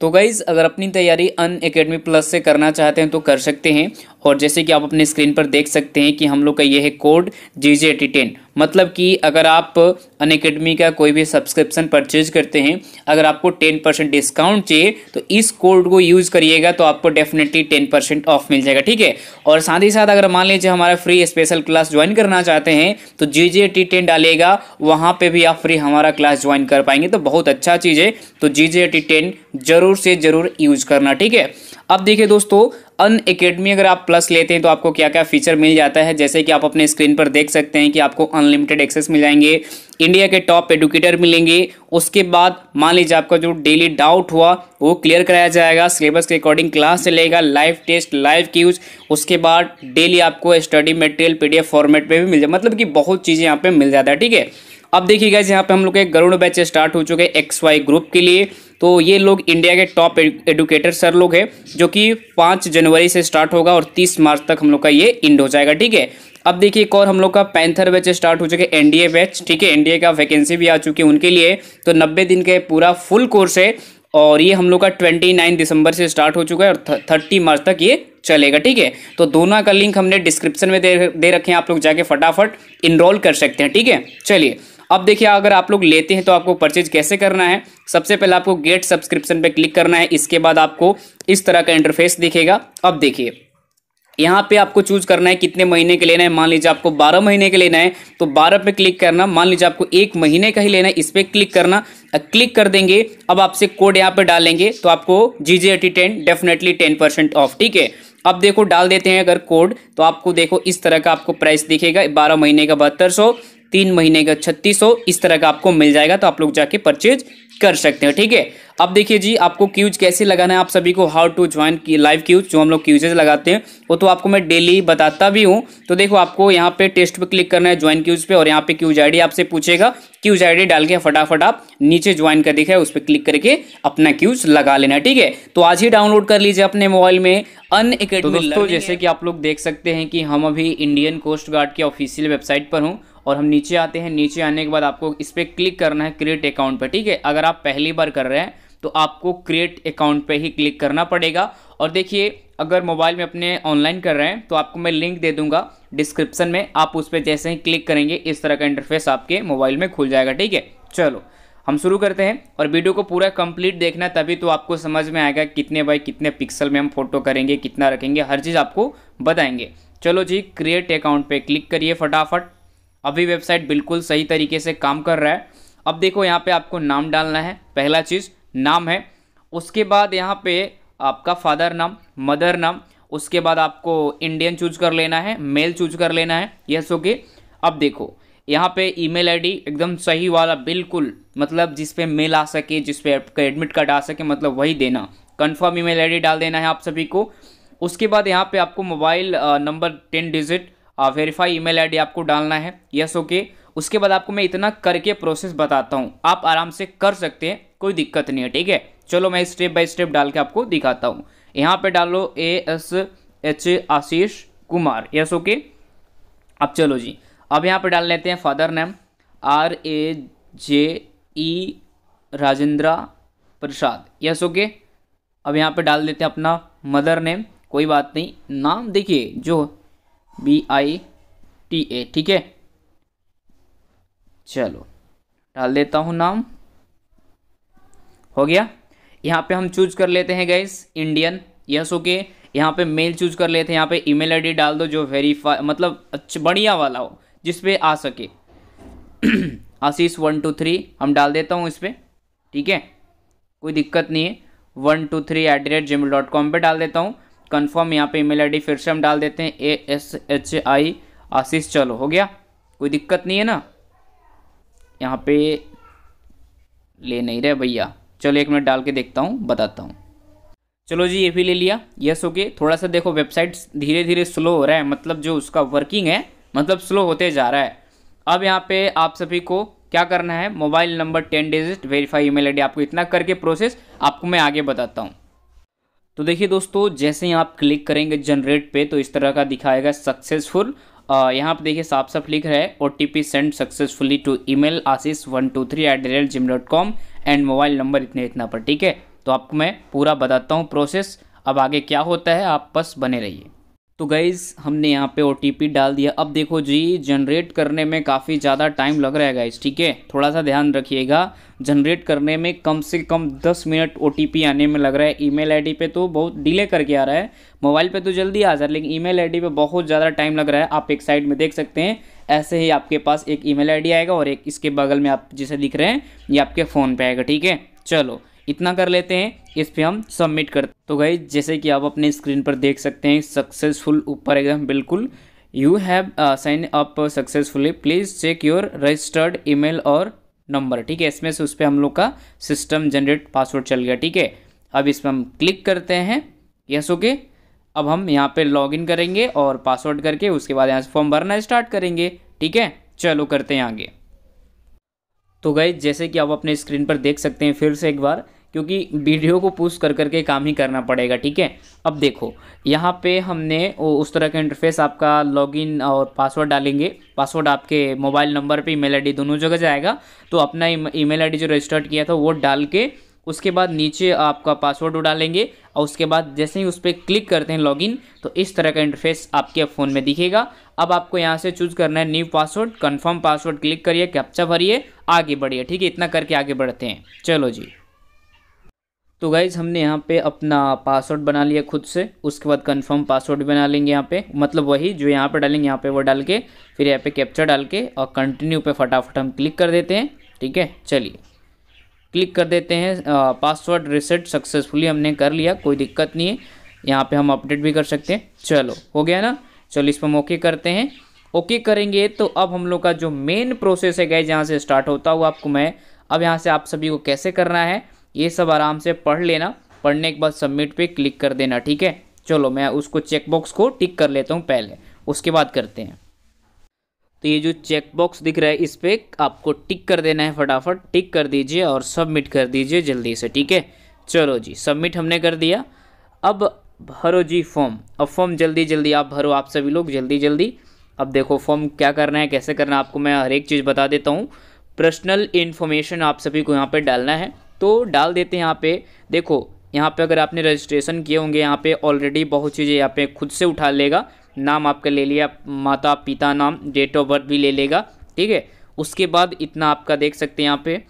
तो गाइज़ अगर अपनी तैयारी अन अकेडमी प्लस से करना चाहते हैं तो कर सकते हैं और जैसे कि आप अपने स्क्रीन पर देख सकते हैं कि हम लोग का ये है code G J T ten मतलब कि अगर आप अन अकेडमी का कोई भी सब्सक्रिप्शन परचेज करते हैं अगर आपको टेन परसेंट डिस्काउंट चाहिए तो इस कोड को यूज़ करिएगा तो आपको डेफिनेटली टेन परसेंट ऑफ मिल जाएगा ठीक है और साथ ही साथ अगर मान लीजिए हमारा फ्री स्पेशल क्लास ज्वाइन करना चाहते हैं तो जी जे टी टेन डालेगा वहाँ पर भी आप फ्री हमारा क्लास ज्वाइन कर पाएंगे तो बहुत अच्छा चीज़ है तो जी जे टी टेन जरूर से ज़रूर यूज करना ठीक है अब देखिए दोस्तों अन अकेडमी अगर आप प्लस लेते हैं तो आपको क्या क्या फीचर मिल जाता है जैसे कि आप अपने स्क्रीन पर देख सकते हैं कि आपको अनलिमिटेड एक्सेस मिल जाएंगे इंडिया के टॉप एडुकेटर मिलेंगे उसके बाद मान लीजिए आपका जो डेली डाउट हुआ वो क्लियर कराया जाएगा सिलेबस के अकॉर्डिंग क्लास चलेगा लाइव टेस्ट लाइव क्यूज उसके बाद डेली आपको स्टडी मटेरियल पीडीएफ फॉर्मेट में भी मिल जाए मतलब कि बहुत चीज़ें यहाँ पे मिल जाता है ठीक है अब देखिए गाइज यहाँ पे हम लोग के गरुड़ बैच स्टार्ट हो चुके हैं एक्स वाई ग्रुप के लिए तो ये लोग इंडिया के टॉप एडुकेटर सर लोग हैं जो कि पाँच जनवरी से स्टार्ट होगा और तीस मार्च तक हम लोग का ये इंड हो जाएगा ठीक है अब देखिए एक और हम लोग का पैंथर बैच स्टार्ट हो चुके एनडीए बैच ठीक है एनडीए का वैकेंसी भी आ चुकी है उनके लिए तो नब्बे दिन का पूरा फुल कोर्स है और ये हम लोग का ट्वेंटी नाइन दिसंबर से स्टार्ट हो चुका है और थर्टी मार्च तक ये चलेगा ठीक है तो दोनों का लिंक हमने डिस्क्रिप्शन में दे दे रखे हैं आप लोग जाके फटाफट इनरोल कर सकते हैं ठीक है चलिए अब देखिए अगर आप लोग लेते हैं तो आपको परचेज कैसे करना है सबसे पहले आपको गेट सब्सक्रिप्शन पे क्लिक करना है इसके बाद आपको इस तरह का इंटरफेस दिखेगा अब देखिए यहाँ पे आपको चूज करना है कितने महीने के लेना है मान लीजिए आपको 12 महीने के लेना है तो 12 पे क्लिक करना मान लीजिए आपको एक महीने का ही लेना है इस पर क्लिक करना क्लिक कर देंगे अब आपसे कोड यहाँ पे डालेंगे तो आपको G J A T ten definitely ten percent off ठीक है अब देखो डाल देते हैं अगर कोड तो आपको देखो इस तरह का आपको प्राइस दिखेगा बारह महीने का बहत्तर सौ तीन महीने का छत्तीस इस तरह का आपको मिल जाएगा तो आप लोग जाके परचेज कर सकते हैं ठीक है अब देखिए जी आपको क्यूज कैसे लगाना है आप सभी को हाउ टू ज्वाइन की लाइव क्यूज जो हम लोग क्यूजेज लगाते हैं वो तो आपको मैं डेली बताता भी हूँ तो देखो आपको यहाँ पे टेस्ट पे क्लिक करना है ज्वाइन क्यूज पे और यहाँ पे क्यूज आईडी आपसे पूछेगा क्यूज आईडी डाल के फटाफट आप नीचे ज्वाइन कर दिखा है उस पर क्लिक करके अपना क्यूज लगा लेना ठीक है तो आज ही डाउनलोड कर लीजिए अपने मोबाइल में अन तो जैसे कि आप लोग देख सकते हैं कि हम अभी इंडियन कोस्ट गार्ड के ऑफिशियल वेबसाइट पर हूँ और हम नीचे आते हैं नीचे आने के बाद आपको इस पर क्लिक करना है क्रिएट अकाउंट पर ठीक है अगर आप पहली बार कर रहे हैं तो आपको क्रिएट अकाउंट पर ही क्लिक करना पड़ेगा और देखिए अगर मोबाइल में अपने ऑनलाइन कर रहे हैं तो आपको मैं लिंक दे दूंगा डिस्क्रिप्शन में आप उस पर जैसे ही क्लिक करेंगे इस तरह का इंटरफेस आपके मोबाइल में खुल जाएगा ठीक है चलो हम शुरू करते हैं और वीडियो को पूरा कंप्लीट देखना तभी तो आपको समझ में आएगा कितने बाई कितने पिक्सल में हम फोटो करेंगे कितना रखेंगे हर चीज़ आपको बताएंगे चलो जी क्रिएट अकाउंट पर क्लिक करिए फटाफट अभी वेबसाइट बिल्कुल सही तरीके से काम कर रहा है अब देखो यहाँ पे आपको नाम डालना है पहला चीज़ नाम है उसके बाद यहाँ पे आपका फादर नाम मदर नाम उसके बाद आपको इंडियन चूज कर लेना है मेल चूज कर लेना है यस ओके अब देखो यहाँ पे ईमेल आईडी एकदम सही वाला बिल्कुल मतलब जिस पे मेल आ सके जिस पे आपका एडमिट कार्ड आ सके मतलब वही देना कंफर्म ईमेल आईडी डाल देना है आप सभी को उसके बाद यहाँ पे आपको mobile number ten digit verify email ID आपको डालना है यस ओके उसके बाद आपको मैं इतना करके प्रोसेस बताता हूँ आप आराम से कर सकते हैं कोई दिक्कत नहीं है ठीक है चलो मैं स्टेप बाय स्टेप डाल के आपको दिखाता हूँ यहाँ पे डालो A S H Ashish Kumar yes okay अब चलो जी अब यहाँ पे डाल लेते हैं father name R A J E Rajendra Prasad yes okay अब यहाँ पे डाल देते हैं अपना मदर नेम कोई बात नहीं नाम देखिए जो बी आई टी ए ठीक है चलो डाल देता हूँ नाम हो गया यहाँ पे हम चूज कर लेते हैं गैस इंडियन यस ओके यहाँ पे मेल चूज कर लेते हैं यहाँ पे ईमेल आईडी डाल दो जो वेरीफाई मतलब अच्छा बढ़िया वाला हो जिस पे आ सके आशीष वन टू थ्री हम डाल देता हूँ इस पर ठीक है कोई दिक्कत नहीं है one two three at the rate Gmail dot com पर डाल देता हूँ कन्फर्म यहाँ पे ईमेल आईडी फिर से हम डाल देते हैं ए एस एच आई आशीष चलो हो गया कोई दिक्कत नहीं है ना यहाँ पे ले नहीं रहे भैया चलो एक मिनट डाल के देखता हूँ बताता हूँ चलो जी ये भी ले लिया यस ओके थोड़ा सा देखो वेबसाइट धीरे धीरे स्लो हो रहा है मतलब जो उसका वर्किंग है मतलब स्लो होते जा रहा है अब यहाँ पे आप सभी को क्या करना है mobile number ten digit verify email ID आपको इतना करके प्रोसेस आपको मैं आगे बताता हूँ तो देखिए दोस्तों जैसे ही आप क्लिक करेंगे जनरेट पे तो इस तरह का दिखाएगा सक्सेसफुल यहाँ पे देखिए साफ साफ लिख रहा है O T P send successfully to email Ashish one two three at the rate जिम dot com and mobile number इतने इतना पर ठीक है तो आपको मैं पूरा बताता हूँ प्रोसेस अब आगे क्या होता है आप बस बने रहिए तो गाइज़ हमने यहाँ पे ओ डाल दिया अब देखो जी जनरेट करने में काफ़ी ज़्यादा टाइम लग रहा है गाइज़ ठीक है थोड़ा सा ध्यान रखिएगा जनरेट करने में कम से कम दस मिनट ओ आने में लग रहा है ईमेल आईडी पे तो बहुत डिले करके आ रहा है मोबाइल पे तो जल्दी आ जा रहा है लेकिन ईमेल आईडी पे बहुत ज़्यादा टाइम लग रहा है आप एक साइड में देख सकते हैं ऐसे ही आपके पास एक ई मेल आएगा और एक इसके बगल में आप जिसे दिख रहे हैं ये आपके फ़ोन पर आएगा ठीक है चलो इतना कर लेते हैं इस पर हम सबमिट करते तो गई जैसे कि आप अपने स्क्रीन पर देख सकते हैं सक्सेसफुल ऊपर एकदम बिल्कुल you have sign up successfully please check your registered email और नंबर ठीक है इसमें से उस पर हम लोग का सिस्टम जनरेट पासवर्ड चल गया ठीक है अब इस पर हम क्लिक करते हैं यस ओके अब हम यहाँ पे लॉगिन करेंगे और पासवर्ड करके उसके बाद यहाँ से फॉर्म भरना स्टार्ट करेंगे ठीक है चलो करते हैं आगे तो गए जैसे कि आप अपने स्क्रीन पर देख सकते हैं फिर से एक बार क्योंकि वीडियो को पुश कर करके काम ही करना पड़ेगा ठीक है अब देखो यहाँ पे हमने उस तरह का इंटरफेस आपका लॉगिन और पासवर्ड डालेंगे पासवर्ड आपके मोबाइल नंबर पे ईमेल आईडी दोनों जगह जाएगा तो अपना ईमेल आईडी जो रजिस्टर्ड किया था वो डाल के उसके बाद नीचे आपका पासवर्ड वो डालेंगे और उसके बाद जैसे ही उस पर क्लिक करते हैं लॉगिन तो इस तरह का इंटरफेस आपके फ़ोन में दिखेगा अब आपको यहाँ से चूज करना है new password confirm password click करिए कैप्चा भरिए आगे बढ़िए ठीक है इतना करके आगे बढ़ते हैं चलो जी तो गाइज़ हमने यहाँ पे अपना पासवर्ड बना लिया खुद से उसके बाद कंफर्म पासवर्ड बना लेंगे यहाँ पे मतलब वही जो यहाँ पे डालेंगे यहाँ पे वो डाल के फिर यहाँ पे कैप्चर डाल के और कंटिन्यू पे फटाफट हम क्लिक कर देते हैं ठीक है चलिए क्लिक कर देते हैं पासवर्ड रिसेट सक्सेसफुली हमने कर लिया कोई दिक्कत नहीं है यहाँ पर हम अपडेट भी कर सकते हैं चलो हो गया ना चलो इस पर हम ओके करते हैं ओके करेंगे तो अब हम लोग का जो मेन प्रोसेस है गाइज यहाँ से स्टार्ट होता हुआ आपको मैं अब यहाँ से आप सभी को कैसे करना है ये सब आराम से पढ़ लेना पढ़ने के बाद सबमिट पे क्लिक कर देना ठीक है चलो मैं उसको चेकबॉक्स को टिक कर लेता हूँ पहले उसके बाद करते हैं तो ये जो चेकबॉक्स दिख रहा है इस पर आपको टिक कर देना है फटाफट टिक कर दीजिए और सबमिट कर दीजिए जल्दी से ठीक है चलो जी सबमिट हमने कर दिया अब भरो जी फॉर्म अब फॉर्म जल्दी जल्दी आप भरो आप सभी लोग जल्दी जल्दी अब देखो फॉर्म क्या करना है कैसे करना है आपको मैं हर एक चीज़ बता देता हूँ पर्सनल इन्फॉर्मेशन आप सभी को यहाँ पर डालना है तो डाल देते हैं यहाँ पे देखो यहाँ पे अगर आपने रजिस्ट्रेशन किए होंगे यहाँ पे ऑलरेडी बहुत चीज़ें यहाँ पे खुद से उठा लेगा नाम आपका ले लिया माता पिता नाम डेट ऑफ बर्थ भी ले लेगा ठीक है उसके बाद इतना आपका देख सकते हैं यहाँ पे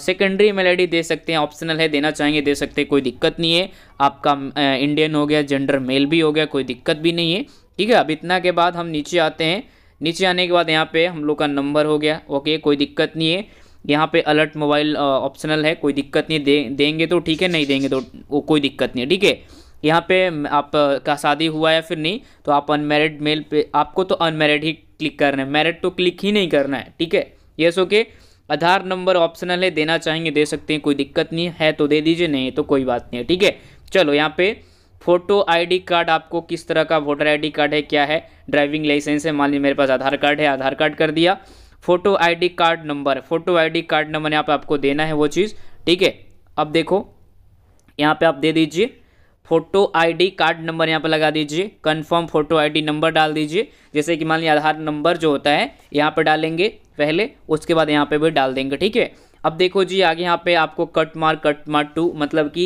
सेकेंडरी मेल आई दे सकते हैं ऑप्शनल है देना चाहेंगे दे सकते हैं कोई दिक्कत नहीं है आपका इंडियन हो गया जेंडर मेल भी हो गया कोई दिक्कत भी नहीं है ठीक है अब इतना के बाद हम नीचे आते हैं नीचे आने के बाद यहाँ पे हम लोग का नंबर हो गया ओके कोई दिक्कत नहीं है यहाँ पे अलर्ट मोबाइल ऑप्शनल है कोई दिक्कत नहीं दे देंगे तो ठीक है नहीं देंगे तो वो कोई दिक्कत नहीं है ठीक है यहाँ पे आप का शादी हुआ या फिर नहीं तो आप अनमेरिड मेल पे आपको तो अनमेरिड ही क्लिक करना है मैरिड तो क्लिक ही नहीं करना है ठीक है yes okay Aadhaar number optional है देना चाहेंगे दे सकते हैं कोई दिक्कत नहीं है तो दे दीजिए नहीं तो कोई बात नहीं है ठीक है चलो यहाँ पे फोटो आईडी कार्ड आपको किस तरह का वोटर आईडी कार्ड है क्या है ड्राइविंग लाइसेंस है मान लीजिए मेरे पास आधार कार्ड है आधार कार्ड कर दिया photo ID card number photo ID card number यहाँ पे आपको देना है वो चीज़ ठीक है अब देखो यहाँ पे आप दे दीजिए फोटो आईडी कार्ड नंबर यहाँ पे लगा दीजिए कंफर्म फोटो आईडी नंबर डाल दीजिए जैसे कि मान लीजिए आधार नंबर जो होता है यहाँ पे डालेंगे पहले उसके बाद यहाँ पे भी डाल देंगे ठीक है अब देखो जी आगे यहाँ पे आपको cut mark cut mark to मतलब कि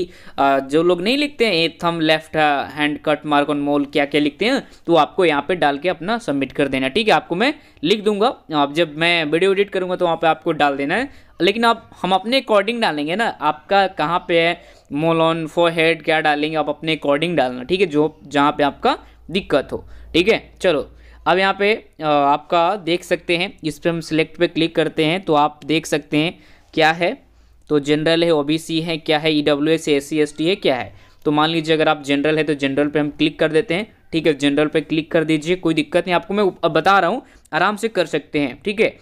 जो लोग नहीं लिखते हैं a thumb left hand cut mark on mole क्या क्या लिखते हैं तो आपको यहाँ पे डाल के अपना सबमिट कर देना ठीक है आपको मैं लिख दूंगा अब जब मैं वीडियो एडिट करूँगा तो वहाँ पर आपको डाल देना है लेकिन आप हम अपने अकॉर्डिंग डालेंगे ना आपका कहाँ पे है मोल ऑन फोर हेड क्या डालेंगे आप अपने अकॉर्डिंग डालना ठीक है जो जहाँ पे आपका दिक्कत हो ठीक है चलो अब यहाँ पे आपका देख सकते हैं इस पर हम सिलेक्ट पे क्लिक करते हैं तो आप देख सकते हैं क्या है तो जनरल है ओबीसी है क्या है ईडब्ल्यू एस एस सी है क्या है तो मान लीजिए अगर आप जनरल है तो जनरल पे हम क्लिक कर देते हैं ठीक है जनरल पे क्लिक कर दीजिए कोई दिक्कत नहीं आपको मैं अब बता रहा हूँ आराम से कर सकते हैं ठीक है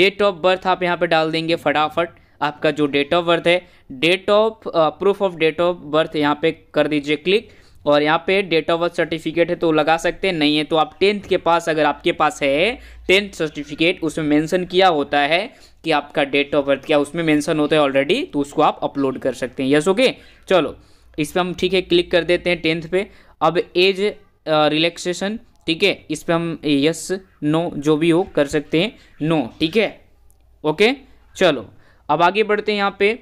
डेट ऑफ बर्थ आप यहाँ पे डाल देंगे फटाफट आपका जो डेट ऑफ बर्थ है date of proof of date of birth यहाँ पे कर दीजिए क्लिक और यहाँ पे डेट ऑफ बर्थ सर्टिफिकेट है तो लगा सकते हैं नहीं है तो आप टेंथ के पास अगर आपके पास है टेंथ सर्टिफिकेट उसमें मेंशन किया होता है कि आपका डेट ऑफ बर्थ क्या उसमें मेंशन होता है ऑलरेडी तो उसको आप अपलोड कर सकते हैं यस ओके चलो इस पर हम ठीक है क्लिक कर देते हैं टेंथ पे अब एज रिलैक्सेशन ठीक है इस पर हम यस नो जो भी हो कर सकते हैं नो ठीक है ओके चलो अब आगे बढ़ते हैं यहाँ पे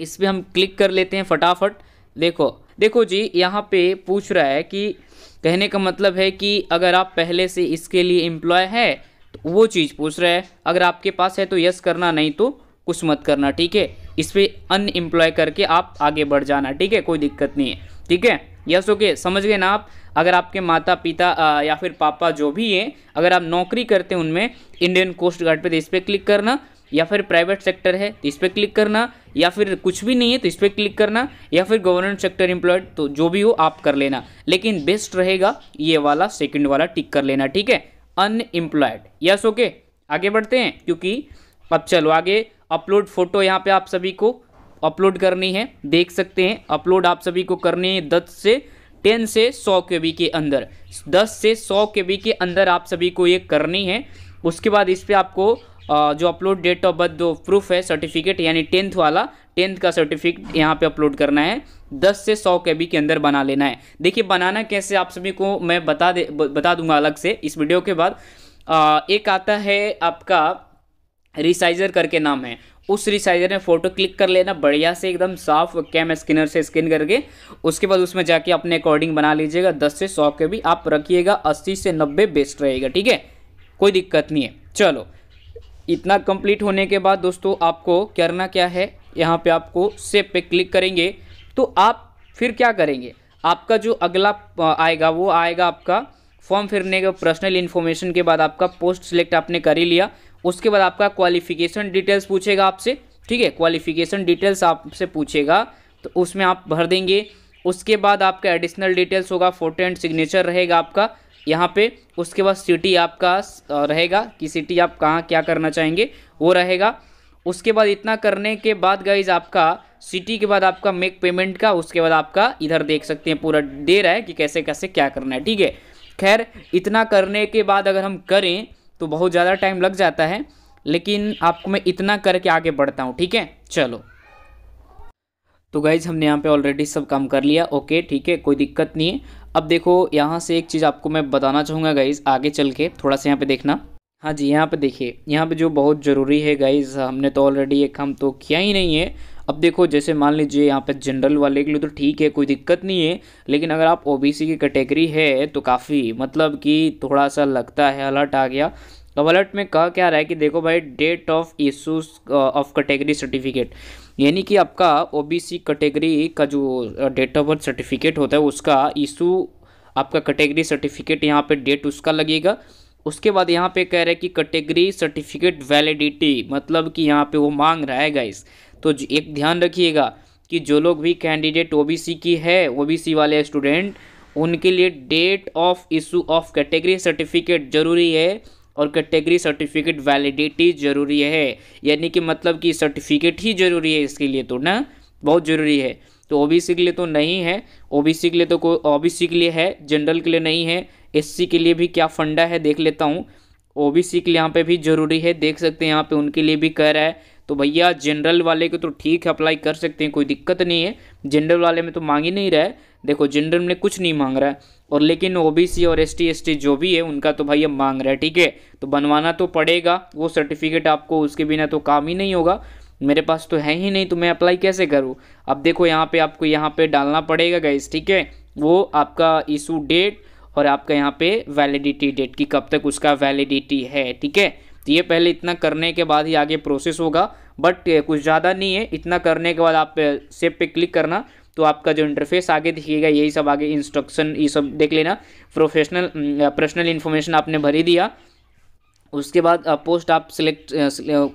इस पर हम क्लिक कर लेते हैं फटाफट देखो देखो जी यहाँ पे पूछ रहा है कि कहने का मतलब है कि अगर आप पहले से इसके लिए एम्प्लॉय है तो वो चीज़ पूछ रहा है अगर आपके पास है तो यस करना नहीं तो कुछ मत करना ठीक है इस पर अनएम्प्लॉय करके आप आगे बढ़ जाना ठीक है कोई दिक्कत नहीं है ठीक है यस ओके समझ गए ना आप अगर आपके माता पिता आ, या फिर पापा जो भी हैं अगर आप नौकरी करते हैं उनमें इंडियन कोस्ट गार्ड पर तो इस पर क्लिक करना या फिर प्राइवेट सेक्टर है तो इस पर क्लिक करना या फिर कुछ भी नहीं है तो इस पर क्लिक करना या फिर गवर्नमेंट सेक्टर एम्प्लॉयड तो जो भी हो आप कर लेना लेकिन बेस्ट रहेगा ये वाला सेकेंड वाला टिक कर लेना ठीक है अनएम्प्लॉयड यस ओके आगे बढ़ते हैं क्योंकि अब चलो आगे अपलोड फोटो यहाँ पे आप सभी को अपलोड करनी है देख सकते हैं अपलोड आप सभी को करनी है दस से टेन से सौ के बी के अंदर दस से सौ के बी के अंदर आप सभी को ये करनी है उसके बाद इस पर आपको जो अपलोड डेट ऑफ बर्थ दो प्रूफ है सर्टिफिकेट यानी टेंथ वाला टेंथ का सर्टिफिकेट यहाँ पे अपलोड करना है दस से सौ के बी के अंदर बना लेना है देखिए बनाना कैसे आप सभी को मैं बता दे बता दूंगा अलग से इस वीडियो के बाद आ, एक आता है आपका रिसाइजर करके नाम है उस रिसाइजर में फ़ोटो क्लिक कर लेना बढ़िया से एकदम साफ कैम स्किनर से स्किन करके उसके बाद उसमें जाके अपने अकॉर्डिंग बना लीजिएगा दस से सौ के भी आप रखिएगा अस्सी से नब्बे बेस्ट रहेगा ठीक है कोई दिक्कत नहीं है चलो इतना कंप्लीट होने के बाद दोस्तों आपको करना क्या है यहाँ पे आपको सेव पे क्लिक करेंगे तो आप फिर क्या करेंगे आपका जो अगला आएगा वो आएगा आपका फॉर्म फिरने का पर्सनल इन्फॉर्मेशन के बाद आपका पोस्ट सिलेक्ट आपने कर ही लिया उसके बाद आपका क्वालिफिकेशन डिटेल्स पूछेगा आपसे ठीक है क्वालिफिकेशन डिटेल्स आपसे पूछेगा तो उसमें आप भर देंगे उसके बाद आपका एडिशनल डिटेल्स होगा फोटो एंड सिग्नेचर रहेगा आपका यहाँ पे उसके बाद सिटी आपका रहेगा कि सिटी आप कहाँ क्या करना चाहेंगे वो रहेगा उसके बाद इतना करने के बाद गाइज आपका सिटी के बाद आपका मेक पेमेंट का उसके बाद आपका इधर देख सकते हैं पूरा दे रहा है कि कैसे कैसे क्या करना है ठीक है खैर इतना करने के बाद अगर हम करें तो बहुत ज़्यादा टाइम लग जाता है लेकिन आपको मैं इतना करके आगे बढ़ता हूँ ठीक है चलो तो गाइज हमने यहाँ पे ऑलरेडी सब काम कर लिया ओके ठीक है कोई दिक्कत नहीं है अब देखो यहाँ से एक चीज़ आपको मैं बताना चाहूँगा गाइज आगे चल के थोड़ा सा यहाँ पे देखना हाँ जी यहाँ पे देखिए यहाँ पे जो बहुत ज़रूरी है गाइज हमने तो ऑलरेडी ये काम तो किया ही नहीं है अब देखो जैसे मान लीजिए यहाँ पे जनरल वाले के लिए तो ठीक है कोई दिक्कत नहीं है लेकिन अगर आप ओबीसी की कैटेगरी है तो काफ़ी मतलब कि थोड़ा सा लगता है अलर्ट आ गया अब अलर्ट में कहा क्या रहा है कि देखो भाई date of issues of category certificate यानी कि आपका ओबीसी कैटेगरी का जो डेट ऑफ बर्थ सर्टिफिकेट होता है उसका इशू आपका कैटेगरी सर्टिफिकेट यहाँ पे डेट उसका लगेगा उसके बाद यहाँ पे कह रहे हैं कि कैटेगरी सर्टिफिकेट वैलिडिटी मतलब कि यहाँ पे वो मांग रहा है गाइस तो एक ध्यान रखिएगा कि जो लोग भी कैंडिडेट ओबीसी की है ओबीसी वाले स्टूडेंट उनके लिए date of issue of category certificate जरूरी है और कैटेगरी सर्टिफिकेट वैलिडिटी जरूरी है यानी कि मतलब कि सर्टिफिकेट ही जरूरी है इसके लिए तो ना बहुत ज़रूरी है तो ओबीसी के लिए तो नहीं है ओबीसी के लिए तो कोई ओबीसी के लिए है जनरल के लिए नहीं है एससी के लिए भी क्या फंडा है देख लेता हूँ ओबीसी के लिए यहाँ पे भी ज़रूरी है देख सकते हैं यहाँ पे उनके लिए भी कह रहा है तो भैया जनरल वाले को तो ठीक है अप्लाई कर सकते हैं कोई दिक्कत नहीं है जनरल वाले में तो मांग ही नहीं रहा है देखो जनरल में कुछ नहीं मांग रहा है और लेकिन ओबीसी और एसटी एसटी जो भी है उनका तो भाई अब मांग रहा है ठीक है तो बनवाना तो पड़ेगा वो सर्टिफिकेट आपको उसके बिना तो काम ही नहीं होगा मेरे पास तो है ही नहीं तो मैं अप्लाई कैसे करूँ अब देखो यहाँ पर आपको यहाँ पर डालना पड़ेगा गैस ठीक है वो आपका इशू डेट और आपका यहाँ पे वैलिडिटी डेट की कब तक उसका वैलिडिटी है ठीक है तो ये पहले इतना करने के बाद ही आगे प्रोसेस होगा बट कुछ ज़्यादा नहीं है इतना करने के बाद आप सेब uh, पे क्लिक करना तो आपका जो इंटरफेस आगे दिखेगा यही सब आगे इंस्ट्रक्शन ये सब देख लेना प्रोफेशनल पर्सनल इन्फॉर्मेशन आपने भरी दिया उसके बाद पोस्ट आप सिलेक्ट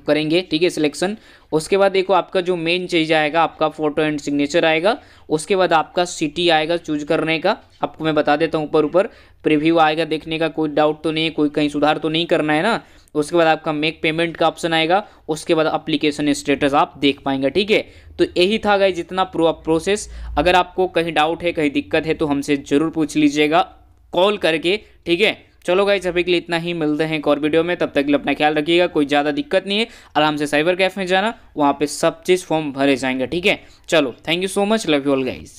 करेंगे ठीक है सिलेक्शन उसके बाद देखो आपका जो मेन चीज़ आएगा आपका फोटो एंड सिग्नेचर आएगा उसके बाद आपका सिटी आएगा चूज करने का आपको मैं बता देता हूँ ऊपर ऊपर प्रीव्यू आएगा देखने का कोई डाउट तो नहीं है कोई कहीं सुधार तो नहीं करना है ना उसके बाद आपका मेक पेमेंट का ऑप्शन आएगा उसके बाद अप्लीकेशन स्टेटस आप देख पाएंगे ठीक है तो यही था गई जितना प्रोसेस अगर आपको कहीं डाउट है कहीं दिक्कत है तो हमसे ज़रूर पूछ लीजिएगा कॉल करके ठीक है चलो गाइज अभी के लिए इतना ही मिलते हैं एक और वीडियो में तब तक के लिए अपना ख्याल रखिएगा कोई ज़्यादा दिक्कत नहीं है आराम से साइबर कैफ में जाना वहाँ पे सब चीज़ फॉर्म भरे जाएंगे ठीक है चलो thank you so much love you all guys